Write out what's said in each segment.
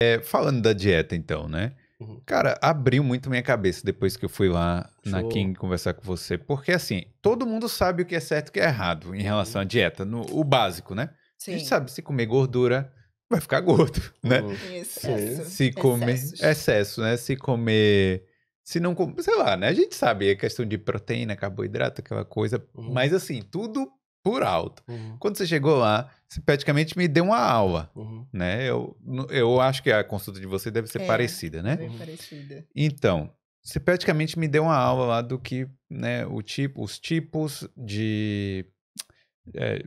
É, falando da dieta, então, né? Uhum. Cara, abriu muito minha cabeça depois que eu fui lá Show. na King conversar com você. Porque, assim, todo mundo sabe o que é certo e o que é errado em relação à uhum. dieta, no, o básico, né? Sim. A gente sabe, se comer gordura, vai ficar gordo, né? Uhum. Excesso. Se comer... Excessos. Excesso, né? Se comer... Se não... comer, Sei lá, né? A gente sabe a é questão de proteína, carboidrato, aquela coisa. Uhum. Mas, assim, tudo por alto. Uhum. Quando você chegou lá, você praticamente me deu uma aula, uhum. né? Eu, eu acho que a consulta de você deve ser é, parecida, né? Bem uhum. parecida. Então, você praticamente me deu uma aula lá do que, né, o tipo, os tipos de é,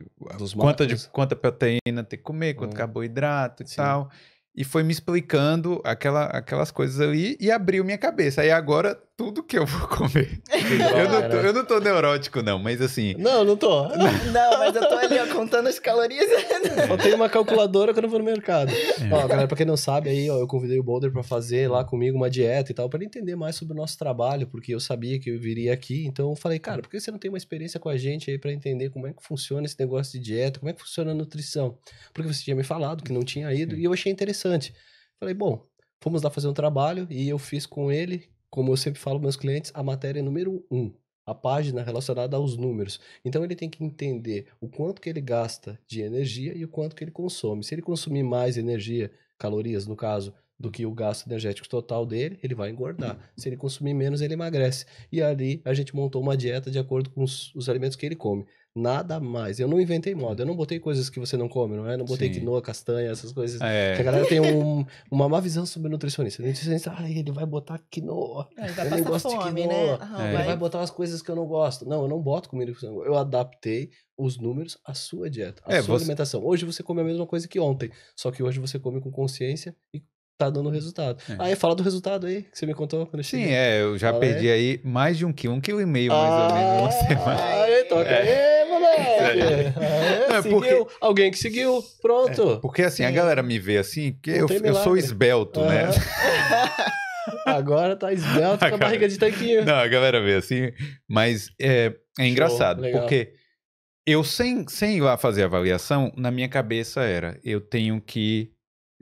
quanta, de, quanta proteína tem que comer, quanto uhum. carboidrato e Sim. tal e foi me explicando aquela, aquelas coisas ali e abriu minha cabeça. Aí agora, tudo que eu vou comer. eu, não tô, eu não tô neurótico, não, mas assim. Não, não tô. Não, mas eu tô ali, ó, contando as calorias. eu tenho uma calculadora quando eu vou no mercado. É. Ó, galera, pra quem não sabe, aí, ó, eu convidei o Boulder pra fazer lá comigo uma dieta e tal, para ele entender mais sobre o nosso trabalho, porque eu sabia que eu viria aqui. Então eu falei, cara, por que você não tem uma experiência com a gente aí para entender como é que funciona esse negócio de dieta, como é que funciona a nutrição? Porque você tinha me falado que não tinha ido Sim. e eu achei interessante. Falei, bom, fomos lá fazer um trabalho e eu fiz com ele, como eu sempre falo meus clientes, a matéria número um, a página relacionada aos números. Então ele tem que entender o quanto que ele gasta de energia e o quanto que ele consome. Se ele consumir mais energia, calorias no caso, do que o gasto energético total dele, ele vai engordar. Se ele consumir menos, ele emagrece. E ali a gente montou uma dieta de acordo com os, os alimentos que ele come. Nada mais. Eu não inventei moda. Eu não botei coisas que você não come, não é? Não botei Sim. quinoa, castanha, essas coisas. É. Que a galera tem um, uma má visão sobre nutricionista. nutricionista, ah, ele vai botar quinoa. É, ele gosta eu gosto de quinoa. Né? é. Ele vai botar as coisas que eu não gosto. Não, eu não boto comida que você não gosta. Eu adaptei os números à sua dieta, à é, sua você... alimentação. Hoje você come a mesma coisa que ontem. Só que hoje você come com consciência e tá dando resultado. É. Aí fala do resultado aí que você me contou quando eu cheguei. Sim, é, eu já fala perdi aí. aí mais de um quilo, um quilo e meio mais ah, ou menos ah, uma semana. Aí, toca. É moleque! É, é, é porque... alguém que seguiu, pronto. É, porque assim, Sim. a galera me vê assim, porque eu, eu, sou esbelto, uhum. né? Agora tá esbelto com a barriga de tanquinho. Não, a galera vê assim, mas é, é engraçado, Show, porque eu sem, sem ir lá fazer avaliação, na minha cabeça era, eu tenho que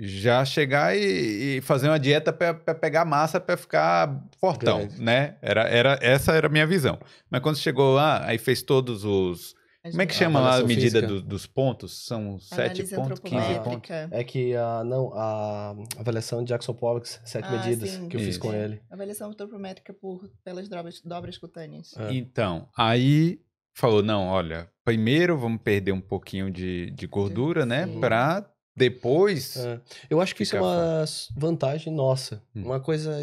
já chegar e, e, fazer uma dieta para pegar massa para ficar fortão, Grande. né? Era, era essa era a minha visão. Mas quando chegou lá, aí fez todos os como é que chama lá a medida do, dos pontos? São 7 pontos, 15 pontos? É que a, não, a avaliação de Pollock 7 ah, medidas sim. que eu Isso. fiz com ele. Avaliação antropométrica por, pelas dobras, dobras cutâneas. É. Então, aí falou, não, olha, primeiro vamos perder um pouquinho de, de gordura, né? Para Pra depois... É. Eu acho que isso é uma fora. vantagem nossa. Hum. Uma coisa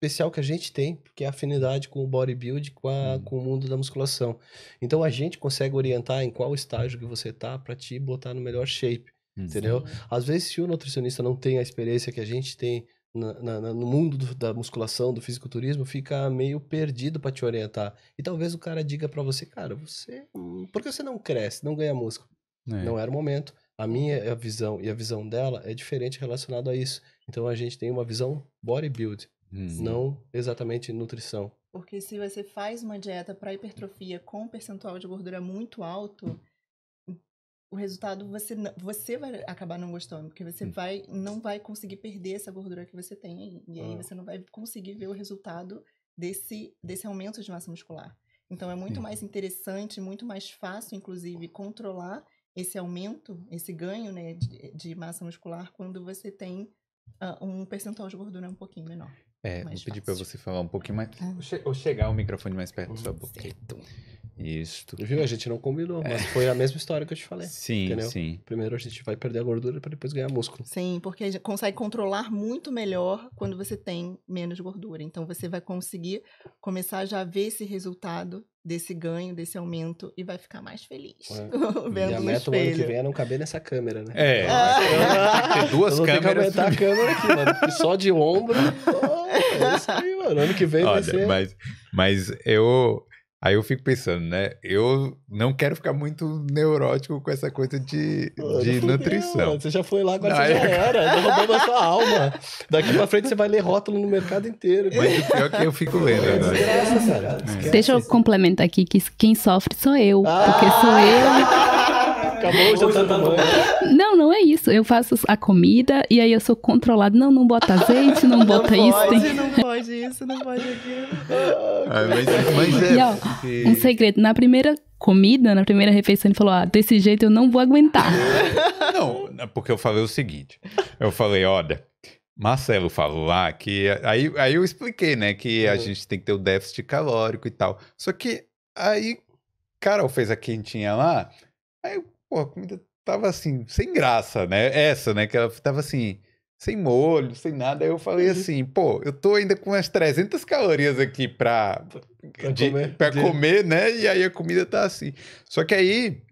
especial que a gente tem, porque é a afinidade com o bodybuilding, com, a, hum. com o mundo da musculação. Então a gente consegue orientar em qual estágio que você tá para te botar no melhor shape, hum, entendeu? Sim. Às vezes se o nutricionista não tem a experiência que a gente tem na, na, no mundo do, da musculação, do fisiculturismo, fica meio perdido para te orientar. E talvez o cara diga para você, cara, você, por que você não cresce, não ganha músculo? É. Não era o momento. A minha a visão e a visão dela é diferente relacionada a isso. Então a gente tem uma visão bodybuild. Sim. Uhum. não exatamente nutrição. Porque se você faz uma dieta para hipertrofia com um percentual de gordura muito alto, o resultado você você vai acabar não gostando, porque você hum. vai não vai conseguir perder essa gordura que você tem e aí ah. você não vai conseguir ver o resultado desse desse aumento de massa muscular. Então é muito Sim. mais interessante, muito mais fácil inclusive controlar esse aumento, esse ganho né, de, de massa muscular quando você tem uh, um percentual de gordura um pouquinho menor. É, vou pedir para você falar um pouquinho mais. Ah. Ou, che ou chegar o microfone mais perto da sua boca. Certo. Isto. Viu? A gente não combinou, mas é. foi a mesma história que eu te falei. Sim, entendeu? sim. Primeiro a gente vai perder a gordura para depois ganhar músculo. Sim, porque consegue controlar muito melhor quando você tem menos gordura. Então você vai conseguir começar já a ver esse resultado desse ganho, desse aumento e vai ficar mais feliz. É. Vendo a meta espelho. ano que vem é não caber nessa câmera, né? É. ah. duas eu vou câmeras. Ter que aumentar a câmera aqui, mano. só de ombro. Oh. É isso aí, mano. Ano que vem Olha, vai ser. Mas, mas eu. Aí eu fico pensando, né? Eu não quero ficar muito neurótico com essa coisa de, mano, de nutrição. Mano. Você já foi lá, agora não, você eu... já era. Derrubamos tá a sua alma. Daqui pra frente você vai ler rótulo no mercado inteiro. Mas o pior é que eu fico lendo. Né? Esquece, Esquece. Deixa eu complementar aqui que quem sofre sou eu. Ah! Porque sou eu. Ah! Acabou já tá da Não, não é isso. Eu faço a comida e aí eu sou controlado. Não, não bota azeite, não, não bota pode, Não Tem... Não pode isso, não pode aquilo. Ah, mas, é mas é. E, ó, Um segredo. Na primeira comida, na primeira refeição, ele falou: Ah, desse jeito eu não vou aguentar. Não, né, porque eu falei o seguinte: eu falei, olha. Marcelo falou lá que. Aí, aí eu expliquei, né? Que a uhum. gente tem que ter o déficit calórico e tal. Só que aí Carol fez a quentinha lá. Aí Pô, a comida tava assim, sem graça, né? Essa, né? Que ela tava assim, sem molho, sem nada. Aí eu falei uhum. assim, pô, eu tô ainda com umas 300 calorias aqui pra, pra, de, comer, pra de... comer, né? E aí a comida tá assim. Só que aí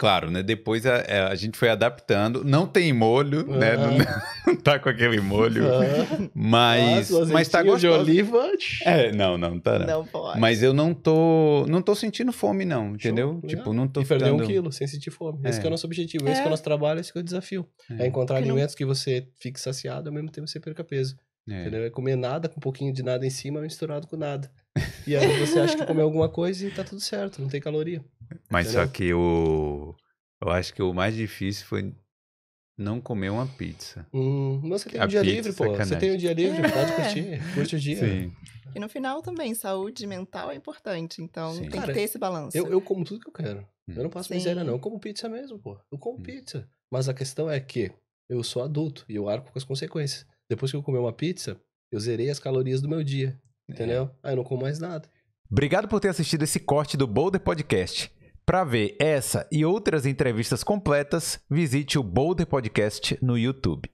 claro, né? Depois a, é, a, gente foi adaptando. Não tem molho, uhum. né? É. Não, não, tá com aquele molho. Uhum. Mas, Nossa, ah, mas tá gostoso. de oliva. É, não, não tá não. não pode. Mas eu não tô, não tô sentindo fome não, entendeu? Show. Tipo, não tô E perder ficando... um quilo sem sentir fome. É. Esse é o nosso objetivo, esse é. é o nosso trabalho, esse é o desafio. É, é encontrar Porque alimentos não... que você fique saciado ao mesmo tempo você perca peso. É. Entendeu? É comer nada com um pouquinho de nada em cima misturado com nada. E aí você acha que comeu alguma coisa e tá tudo certo, não tem caloria. Mas Entendeu? só que o. Eu acho que o mais difícil foi não comer uma pizza. Hum, mas você tem um dia é livre, pô. Sacanagem. Você tem um dia livre, é. pode curtir. Curte o dia. Sim. E no final também, saúde mental é importante. Então Sim. tem Cara, que ter esse balanço. Eu, eu, como tudo que eu quero. Hum. Eu não passo Sim. miséria, não. Eu como pizza mesmo, pô. Eu como hum. pizza. Mas a questão é que eu sou adulto e eu arco com as consequências. Depois que eu comer uma pizza, eu zerei as calorias do meu dia. É. Entendeu? É. Aí eu não como mais nada. Obrigado por ter assistido esse corte do Boulder Podcast. Para ver essa e outras entrevistas completas, visite o Boulder Podcast no YouTube.